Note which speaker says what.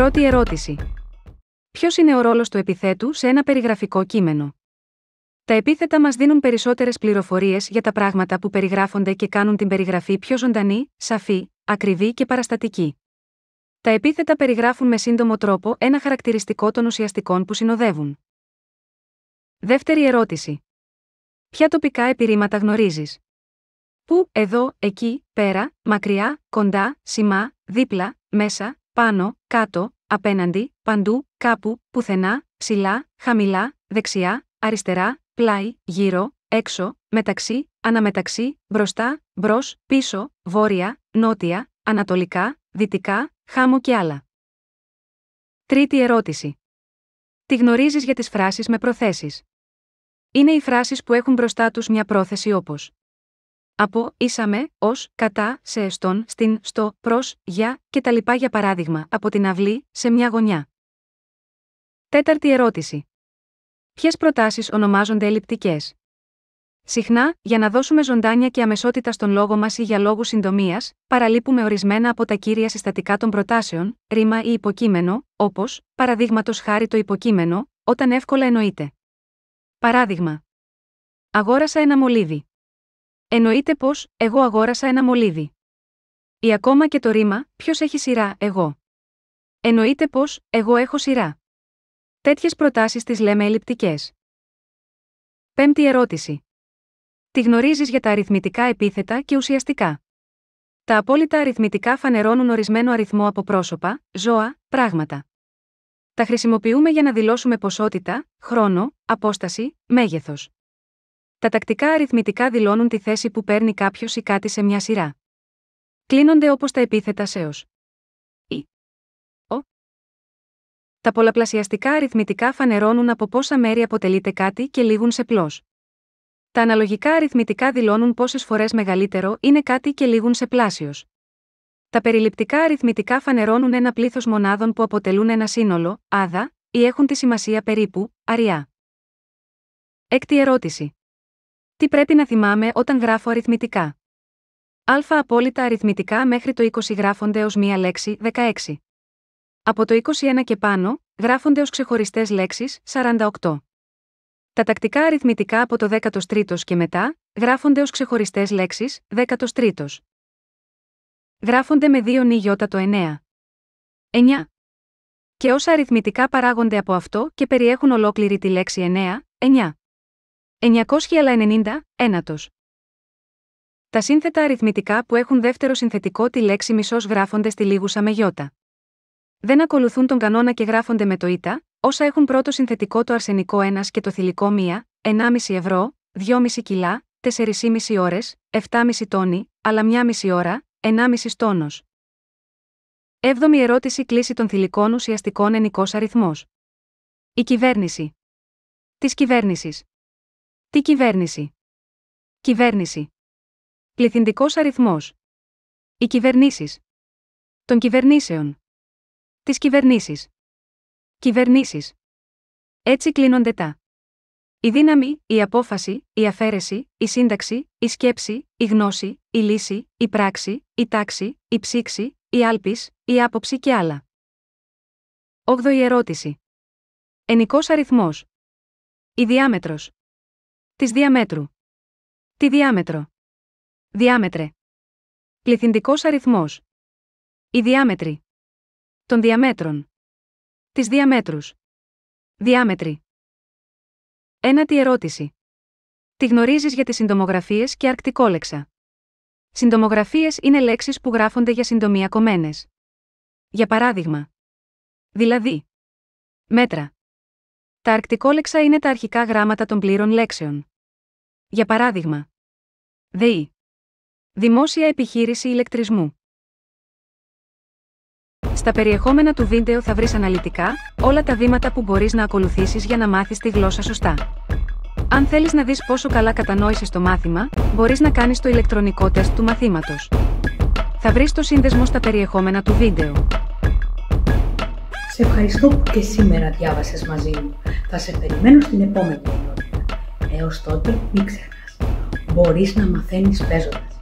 Speaker 1: Πρώτη ερώτηση. Ποιος είναι ο ρόλος του επιθέτου σε ένα περιγραφικό κείμενο. Τα επίθετα μας δίνουν περισσότερες πληροφορίες για τα πράγματα που περιγράφονται και κάνουν την περιγραφή πιο ζωντανή, σαφή, ακριβή και παραστατική. Τα επίθετα περιγράφουν με σύντομο τρόπο ένα χαρακτηριστικό των ουσιαστικών που συνοδεύουν. Δεύτερη ερώτηση. Ποια τοπικά επιρήματα γνωρίζεις. Πού, εδώ, εκεί, πέρα, μακριά, κοντά, σημά, δίπλα, μέσα, πάνω, κάτω, απέναντι, παντού, κάπου, πουθενά, ψηλά, χαμηλά, δεξιά, αριστερά, πλάι, γύρω, έξω, μεταξύ, αναμεταξύ, μπροστά, μπρος, πίσω, βόρεια, νότια, ανατολικά, δυτικά, χάμο και άλλα. Τρίτη ερώτηση. Τι γνωρίζεις για τις φράσεις με προθέσεις. Είναι οι φράσεις που έχουν μπροστά τους μια πρόθεση όπως από «είσαμε» ως, κατά, σε εστόν, στην, στο, προς, για, λοιπά για παράδειγμα, από την αυλή, σε μια γωνιά. Τέταρτη ερώτηση. Ποιες προτάσεις ονομάζονται ελλειπτικές. Συχνά, για να δώσουμε ζωντάνια και αμεσότητα στον λόγο μας ή για λόγους συντομίας, παραλείπουμε ορισμένα από τα κύρια συστατικά των προτάσεων, ρήμα ή υποκείμενο, όπως, παραδείγματος χάρη το υποκείμενο, όταν εύκολα εννοείται. Παράδειγμα. Αγόρασα ένα μολύβι. Εννοείται πως, εγώ αγόρασα ένα μολύβι. Ή ακόμα και το ρήμα, ποιος έχει σειρά, εγώ. Εννοείται πως, εγώ έχω σειρά. Τέτοιες προτάσεις τις λέμε ελλειπτικές. Πέμπτη ερώτηση. Τη γνωρίζεις για τα αριθμητικά επίθετα και ουσιαστικά. Τα απόλυτα αριθμητικά φανερώνουν ορισμένο αριθμό από πρόσωπα, ζώα, πράγματα. Τα χρησιμοποιούμε για να δηλώσουμε ποσότητα, χρόνο, απόσταση, μέγεθος. Τα τακτικά αριθμητικά δηλώνουν τη θέση που παίρνει κάποιος ή κάτι σε μια σειρά. Κλείνονται όπως τα επίθετα σε Ή. Ο. Τα πολλαπλασιαστικά αριθμητικά φανερώνουν από πόσα μέρη αποτελείται κάτι και λήγουν σε πλώς. Τα αναλογικά αριθμητικά δηλώνουν πόσες φορές μεγαλύτερο είναι κάτι και λήγουν σε πλάσιος. Τα περιληπτικά αριθμητικά φανερώνουν ένα πλήθος μονάδων που αποτελούν ένα σύνολο, άδα, ή έχουν τη σημασία περίπου, αριά. Έκτη ερώτηση. Τι πρέπει να θυμάμαι όταν γράφω αριθμητικά. Α απόλυτα αριθμητικά μέχρι το 20 γράφονται ως μία λέξη 16. Από το 21 και πάνω, γράφονται ως ξεχωριστές λέξεις 48. Τα τακτικά αριθμητικά από το 13ο και μετά, γράφονται ως ξεχωριστές λέξεις 13ο. Γράφονται με δύο νι το 9. 9. Και όσα αριθμητικά παράγονται από αυτό και περιέχουν ολόκληρη τη λέξη 9, 9. 990, ένατος. Τα σύνθετα αριθμητικά που έχουν δεύτερο συνθετικό τη λέξη μισός γράφονται στη λίγουσα με γιώτα. Δεν ακολουθούν τον κανόνα και γράφονται με το ήτα, όσα έχουν πρώτο συνθετικό το αρσενικό ένας και το θηλυκό μία, 1,5 ευρώ, 2,5 κιλά, 4,5 ώρε, 7,5 τόνοι, αλλά 1,5 ώρα, 1,5 τόνο. 7η ερώτηση κλίση των θηλυκών ουσιαστικών ενικός αριθμός. Η κυβέρνηση. Της κυβέρνησης. Τι κυβέρνηση. Κυβέρνηση. Πληθυντικός αριθμός. Οι κυβερνήσεις. Των κυβερνήσεων. Τις κυβερνήσεις. Κυβερνήσεις. Έτσι κλείνονται τα. Η δύναμη, η απόφαση, η αφαίρεση, η σύνταξη, η σκέψη, η γνώση, η λύση, η πράξη, η τάξη, η ψήξη, η άλπης, η άποψη και άλλα. 8η ερώτηση. Ενικός αριθμός. Η ερωτηση Ενικό αριθμό. η διαμετρος Της διαμέτρου. Τι διάμετρο. Διάμετρε. Πληθυντικό αριθμό. Η διάμετρη. Των διαμέτρων. Της διαμέτρους. Διάμετρη. Ένατη ερώτηση. Τη γνωρίζεις για τις συντομογραφίες και αρκτικόλεξα. Συντομογραφίες είναι λέξεις που γράφονται για συντομία κομμένες. Για παράδειγμα. Δηλαδή. Μέτρα. Τα αρκτικόλεξα είναι τα αρχικά γράμματα των πλήρων λέξεων. Για παράδειγμα. ΔΕΗ. Δημόσια επιχείρηση ηλεκτρισμού. Στα περιεχόμενα του βίντεο θα βρεις αναλυτικά όλα τα βήματα που μπορείς να ακολουθήσεις για να μάθεις τη γλώσσα σωστά. Αν θέλεις να δεις πόσο καλά κατανόησες το μάθημα, μπορείς να κάνεις το ηλεκτρονικό τεστ του μαθήματος. Θα βρεις το σύνδεσμο στα περιεχόμενα του βίντεο. Σε ευχαριστώ που και σήμερα διάβασες μαζί μου. Θα σε περιμένω στην επόμενη. Έως τότε μην ξεχνάς, μπορείς να μαθαίνεις παίζοντας.